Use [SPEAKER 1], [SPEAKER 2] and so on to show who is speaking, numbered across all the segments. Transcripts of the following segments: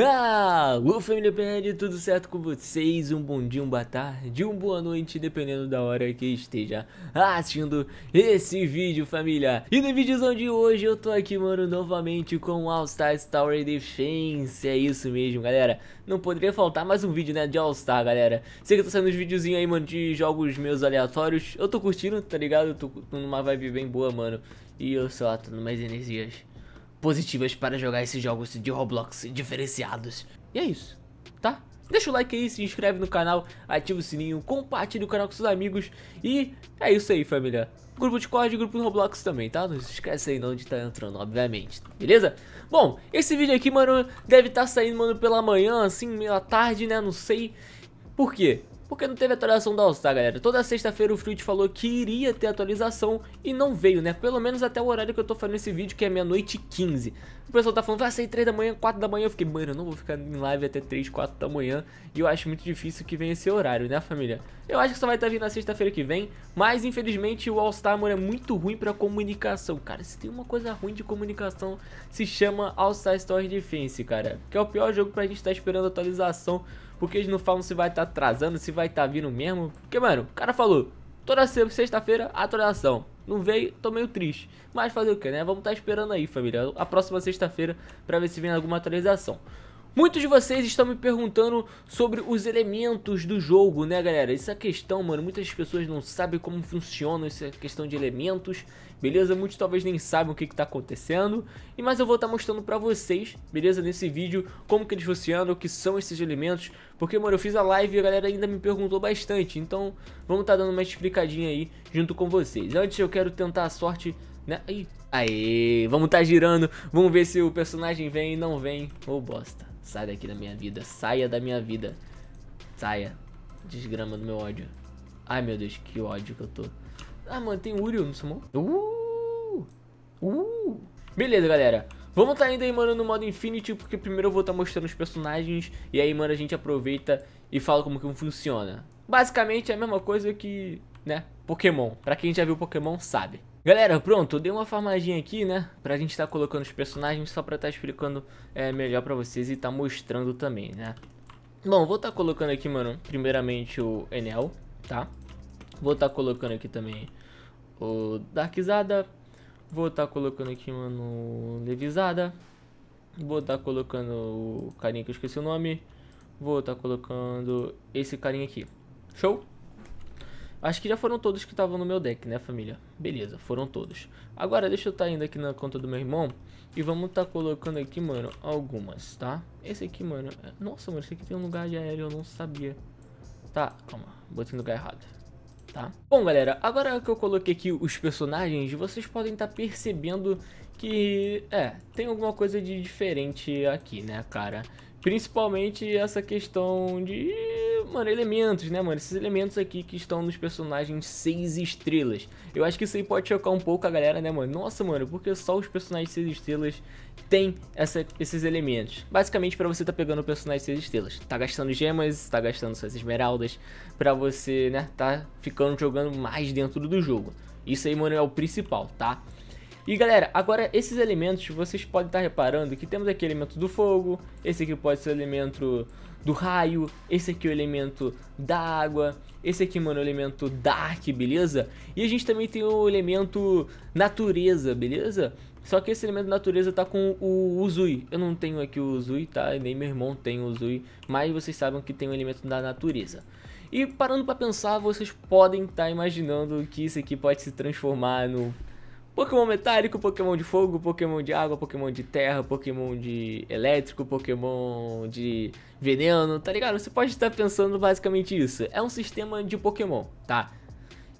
[SPEAKER 1] Alô ah, o família PL, tudo certo com vocês? Um bom dia, um boa tarde, um boa noite, dependendo da hora que esteja assistindo esse vídeo, família. E no vídeozão de hoje eu tô aqui, mano, novamente com All Stars Tower Defense, é isso mesmo, galera. Não poderia faltar mais um vídeo, né, de All Star, galera. Sei que tá saindo uns videozinhos aí, mano, de jogos meus aleatórios. Eu tô curtindo, tá ligado? Eu tô numa vibe bem boa, mano. E eu só tô numa energias positivas para jogar esses jogos de Roblox diferenciados. E é isso, tá? Deixa o like aí, se inscreve no canal, ativa o sininho, compartilha o canal com seus amigos e é isso aí, família. Grupo Discord e grupo do Roblox também, tá? Não se esquece aí não de estar tá entrando, obviamente, beleza? Bom, esse vídeo aqui, mano, deve estar tá saindo, mano, pela manhã, assim, meia tarde, né? Não sei. Por quê? porque não teve atualização do All-Star, galera. Toda sexta-feira o Fruit falou que iria ter atualização e não veio, né? Pelo menos até o horário que eu tô fazendo esse vídeo, que é meia-noite 15. O pessoal tá falando, vai sair 3 da manhã, 4 da manhã. Eu fiquei, mano, eu não vou ficar em live até 3, 4 da manhã. E eu acho muito difícil que venha esse horário, né, família? Eu acho que só vai estar tá vindo na sexta-feira que vem. Mas, infelizmente, o All-Star, mano, é muito ruim pra comunicação. Cara, se tem uma coisa ruim de comunicação, se chama All-Star Story Defense, cara. Que é o pior jogo pra gente estar tá esperando atualização porque eles não falam se vai estar tá atrasando, se vai estar tá vindo mesmo. Porque, mano, o cara falou, toda sexta-feira, atualização. Não veio, tô meio triste. Mas fazer o que, né? Vamos estar tá esperando aí, família. A próxima sexta-feira, pra ver se vem alguma atualização. Muitos de vocês estão me perguntando sobre os elementos do jogo, né galera? Essa questão, mano, muitas pessoas não sabem como funciona essa questão de elementos, beleza? Muitos talvez nem saibam o que está acontecendo, e mas eu vou estar tá mostrando pra vocês, beleza? Nesse vídeo, como que eles funcionam, o que são esses elementos, porque, mano, eu fiz a live e a galera ainda me perguntou bastante, então vamos estar tá dando uma explicadinha aí junto com vocês. Antes eu quero tentar a sorte né? Aí, vamos tá girando, vamos ver se o personagem vem e não vem, ou oh, bosta. Sai daqui da minha vida. Saia da minha vida. Saia. Desgrama do meu ódio. Ai, meu Deus, que ódio que eu tô. Ah, mano, tem Uriel no summon. Uh! Uh! Beleza, galera. Vamos tá indo aí, mano, no modo Infinity, porque primeiro eu vou estar tá mostrando os personagens, e aí, mano, a gente aproveita e fala como que funciona. Basicamente é a mesma coisa que, né, Pokémon. Pra quem já viu Pokémon, sabe. Galera, pronto, dei uma farmadinha aqui, né? Pra gente estar tá colocando os personagens só pra estar tá explicando é, melhor pra vocês e tá mostrando também, né? Bom, vou estar tá colocando aqui, mano, primeiramente o Enel, tá? Vou estar tá colocando aqui também o Darkizada. Vou estar tá colocando aqui, mano, o Levisada. Vou estar tá colocando o carinha que eu esqueci o nome. Vou estar colocando esse carinha aqui. Show? Acho que já foram todos que estavam no meu deck, né, família? Beleza, foram todos. Agora, deixa eu estar tá indo aqui na conta do meu irmão. E vamos estar tá colocando aqui, mano, algumas, tá? Esse aqui, mano... É... Nossa, mano, esse aqui tem um lugar de aéreo, eu não sabia. Tá, calma. Botei no lugar errado. Tá? Bom, galera, agora que eu coloquei aqui os personagens, vocês podem estar tá percebendo que... É, tem alguma coisa de diferente aqui, né, cara? Principalmente essa questão de mano, elementos, né, mano? Esses elementos aqui que estão nos personagens 6 estrelas. Eu acho que isso aí pode chocar um pouco a galera, né, mano? Nossa, mano, porque só os personagens 6 estrelas têm essa, esses elementos. Basicamente para você tá pegando o personagem 6 estrelas. Tá gastando gemas, tá gastando suas esmeraldas, pra você, né, tá ficando jogando mais dentro do jogo. Isso aí, mano, é o principal, Tá? E galera, agora esses elementos vocês podem estar reparando que temos aqui o elemento do fogo, esse aqui pode ser o elemento do raio, esse aqui é o elemento da água, esse aqui, mano, é o elemento dark, beleza? E a gente também tem o elemento natureza, beleza? Só que esse elemento natureza tá com o Uzui. Eu não tenho aqui o Uzui, tá? Nem meu irmão tem o Uzui. Mas vocês sabem que tem o um elemento da natureza. E parando para pensar, vocês podem estar tá imaginando que isso aqui pode se transformar no Pokémon metálico, Pokémon de fogo, Pokémon de água, Pokémon de terra, Pokémon de elétrico, Pokémon de veneno, tá ligado? Você pode estar pensando basicamente isso. É um sistema de Pokémon, tá?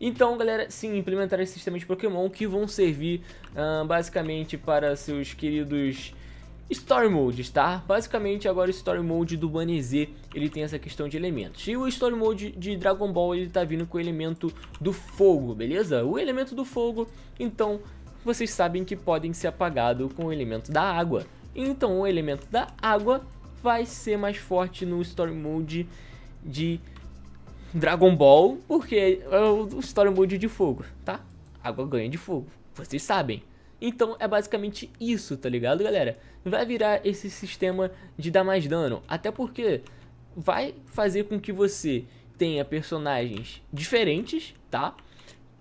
[SPEAKER 1] Então, galera, sim, implementar esse sistema de Pokémon que vão servir uh, basicamente para seus queridos Story Modes, tá? Basicamente, agora o Story Mode do Banner Z, ele tem essa questão de elementos. E o Story Mode de Dragon Ball, ele tá vindo com o elemento do fogo, beleza? O elemento do fogo, então, vocês sabem que podem ser apagados com o elemento da água. Então o elemento da água vai ser mais forte no Story Mode de Dragon Ball, porque é o Story Mode de fogo, tá? Água ganha de fogo, vocês sabem. Então é basicamente isso, tá ligado, galera? Vai virar esse sistema de dar mais dano, até porque vai fazer com que você tenha personagens diferentes, tá?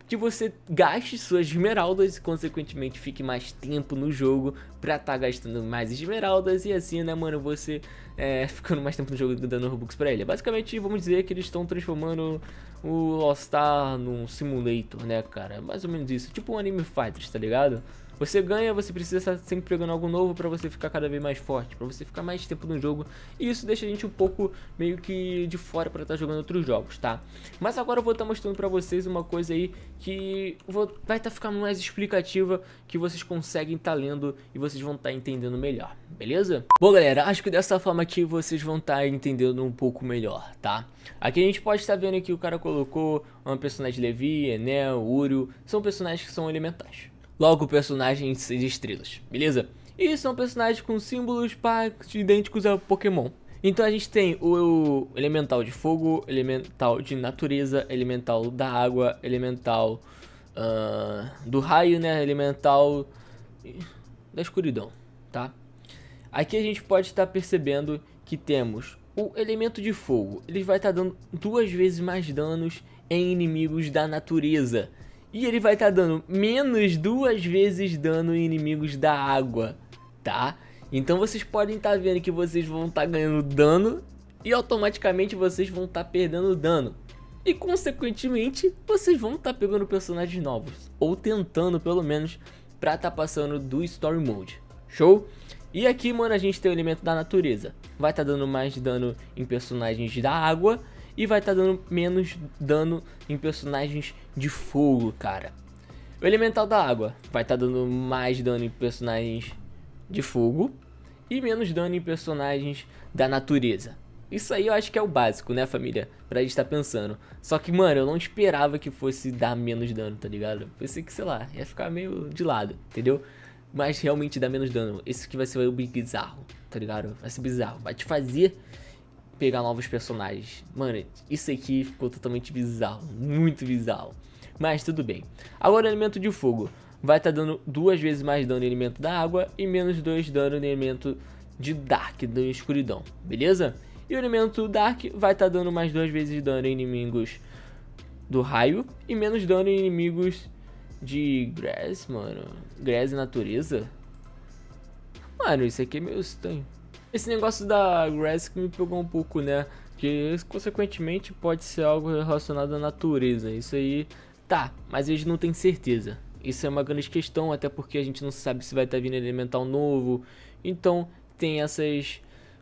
[SPEAKER 1] que você gaste suas esmeraldas e consequentemente fique mais tempo no jogo pra tá gastando mais esmeraldas e assim, né, mano, você é, ficando mais tempo no jogo dando Robux pra ele. Basicamente, vamos dizer que eles estão transformando o All Star num simulator, né, cara? É mais ou menos isso, tipo um anime fighters, tá ligado? Você ganha, você precisa estar sempre pegando algo novo para você ficar cada vez mais forte, para você ficar mais tempo no jogo. E isso deixa a gente um pouco meio que de fora para estar tá jogando outros jogos, tá? Mas agora eu vou estar tá mostrando para vocês uma coisa aí que vou, vai estar tá ficando mais explicativa, que vocês conseguem estar lendo e vocês vão estar entendendo melhor, beleza? Bom, galera, acho que dessa forma aqui vocês vão estar entendendo um pouco melhor, tá? Aqui a gente pode estar vendo que o cara colocou um personagem Levi, Enel, Urio, são personagens que são elementais logo personagens 6 estrelas, beleza? E são é personagens com símbolos parte idênticos ao Pokémon. Então a gente tem o, elemental de fogo, elemental de natureza, elemental da água, elemental uh, do raio, né? Elemental da escuridão, tá? Aqui a gente pode estar percebendo que temos o elemento de fogo. Ele vai estar dando duas vezes mais danos em inimigos da natureza. E ele vai estar tá dando menos duas vezes dano em inimigos da água, tá? Então vocês podem estar tá vendo que vocês vão estar tá ganhando dano e automaticamente vocês vão estar tá perdendo dano. E consequentemente, vocês vão estar tá pegando personagens novos, ou tentando pelo menos, pra estar tá passando do Story Mode. Show? E aqui, mano, a gente tem o elemento da natureza. Vai estar tá dando mais dano em personagens da água e vai estar tá dando menos dano em personagens de fogo, cara. O elemental da água vai estar tá dando mais dano em personagens de fogo e menos dano em personagens da natureza. Isso aí eu acho que é o básico, né, família? Pra gente estar tá pensando. Só que, mano, eu não esperava que fosse dar menos dano, tá ligado? Eu pensei que, sei lá, ia ficar meio de lado, entendeu? Mas realmente dá menos dano. Isso que vai ser o bizarro, tá ligado? Vai ser bizarro. Vai te fazer pegar novos personagens. Mano, isso aqui ficou totalmente bizarro, muito bizarro. Mas tudo bem. Agora o elemento de fogo. Vai estar tá dando duas vezes mais dano em elemento da água e menos dois dano em elemento de Dark, da escuridão, beleza? E o elemento Dark vai estar tá dando mais duas vezes dano em inimigos do raio e menos dano em inimigos de Grass, mano. Grass e natureza. Mano, isso aqui é meio estranho. Esse negócio da Grass que me pegou um pouco, né? Que consequentemente pode ser algo relacionado à natureza. Isso aí tá, mas a gente não tem certeza. Isso é uma grande questão, até porque a gente não sabe se vai estar vindo elemental novo. Então tem essas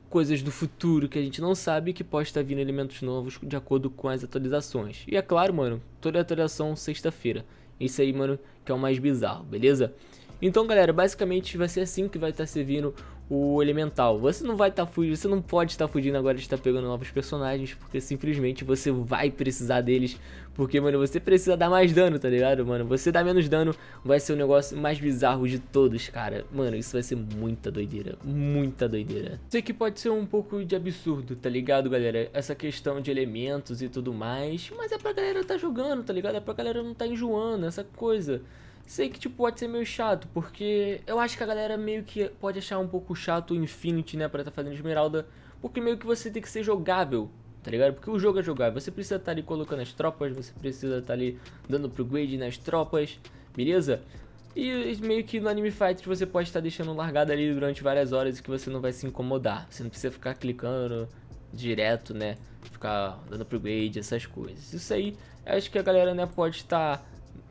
[SPEAKER 1] coisas do futuro que a gente não sabe que pode estar vindo elementos novos de acordo com as atualizações. E é claro, mano, toda atualização sexta-feira. Isso aí, mano, que é o mais bizarro, beleza? Então, galera, basicamente vai ser assim que vai estar servindo o elemental. Você não vai estar tá fugindo, você não pode estar tá fugindo agora de estar tá pegando novos personagens, porque simplesmente você vai precisar deles, porque mano, você precisa dar mais dano, tá ligado? Mano, você dá menos dano vai ser o negócio mais bizarro de todos, cara. Mano, isso vai ser muita doideira, muita doideira. Sei que pode ser um pouco de absurdo, tá ligado, galera? Essa questão de elementos e tudo mais, mas é pra galera tá jogando, tá ligado? É pra galera não tá enjoando, essa coisa. Sei que, tipo, pode ser meio chato, porque eu acho que a galera meio que pode achar um pouco chato o Infinity, né, pra estar tá fazendo Esmeralda, porque meio que você tem que ser jogável, tá ligado? Porque o jogo é jogável, você precisa estar tá ali colocando as tropas, você precisa estar tá ali dando upgrade nas tropas, beleza? E meio que no Anime Fight você pode estar tá deixando largado ali durante várias horas e que você não vai se incomodar, você não precisa ficar clicando direto, né, ficar dando upgrade, essas coisas. Isso aí, acho que a galera, né, pode estar tá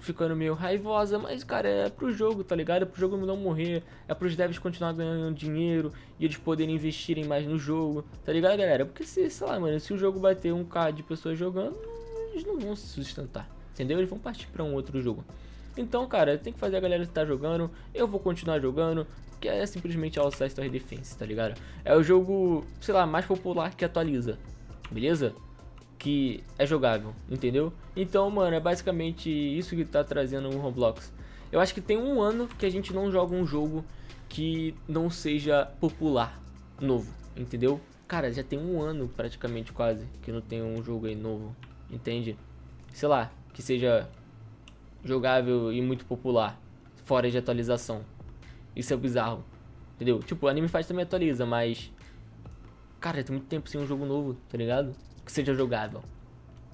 [SPEAKER 1] ficando meio raivosa, mas, cara, é pro jogo, tá ligado? É pro jogo não morrer, é pros devs continuar ganhando dinheiro e eles poderem investirem mais no jogo, tá ligado, galera? Porque se, sei lá, mano, se o jogo bater um K de pessoas jogando, eles não vão se sustentar, entendeu? Eles vão partir para um outro jogo. Então, cara, tem que fazer a galera estar tá jogando, eu vou continuar jogando, que é simplesmente All Star Defense, tá ligado? É o jogo, sei lá, mais popular que atualiza, beleza? que é jogável, entendeu? Então, mano, é basicamente isso que tá trazendo o Roblox. Eu acho que tem um ano que a gente não joga um jogo que não seja popular, novo, entendeu? Cara, já tem um ano praticamente quase que não tem um jogo aí novo, entende? Sei lá, que seja jogável e muito popular, fora de atualização. Isso é bizarro, entendeu? Tipo, o Anime Fight também atualiza, mas... Cara, tem muito tempo sem um jogo novo, tá ligado? que seja jogável.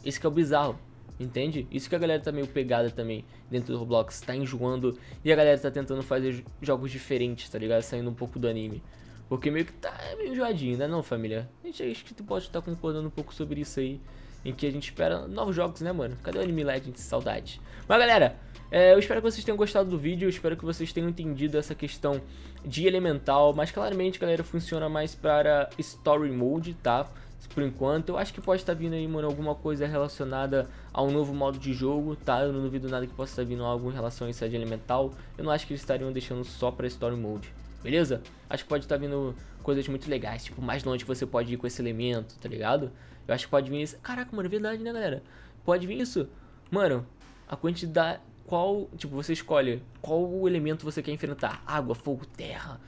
[SPEAKER 1] Esse que é o bizarro, entende? Isso que a galera tá meio pegada também dentro do Roblox, tá enjoando e a galera tá tentando fazer jogos diferentes, tá ligado? Saindo um pouco do anime. Porque meio que tá meio enjoadinho, né não, família? A gente acho que tu pode estar tá concordando um pouco sobre isso aí. Em que a gente espera novos jogos, né, mano? Cadê o Anime Legends? Saudade. Mas, galera, é, eu espero que vocês tenham gostado do vídeo, eu espero que vocês tenham entendido essa questão de elemental, mas claramente, galera, funciona mais para story mode, tá? por enquanto. Eu acho que pode estar tá vindo aí, mano, alguma coisa relacionada a um novo modo de jogo, tá? Eu não duvido nada que possa estar tá vindo algo em relação a Inside Elemental. Eu não acho que eles estariam deixando só pra Story Mode, beleza? Acho que pode estar tá vindo coisas muito legais, tipo, mais longe você pode ir com esse elemento, tá ligado? Eu acho que pode vir isso. Caraca, mano, é verdade, né, galera? Pode vir isso. Mano, a quantidade. Qual. Tipo, você escolhe qual elemento você quer enfrentar: água, fogo, terra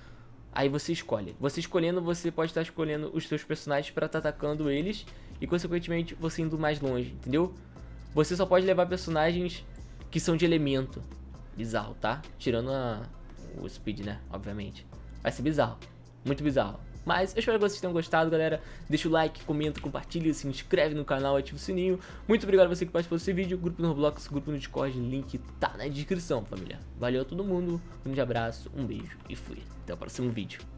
[SPEAKER 1] Aí você escolhe. Você escolhendo, você pode estar escolhendo os seus personagens para estar tá atacando eles e consequentemente você indo mais longe, entendeu? Você só pode levar personagens que são de elemento. Bizarro, tá? Tirando a... o speed, né? Obviamente. Vai ser bizarro. Muito bizarro. Mas eu espero que vocês tenham gostado, galera. Deixa o like, comenta, compartilha, se inscreve no canal, ativa o sininho. Muito obrigado a você que participou desse vídeo. Grupo no Roblox, grupo no Discord, link tá na descrição, família. Valeu a todo mundo, um grande abraço, um beijo e fui. Até o próximo vídeo.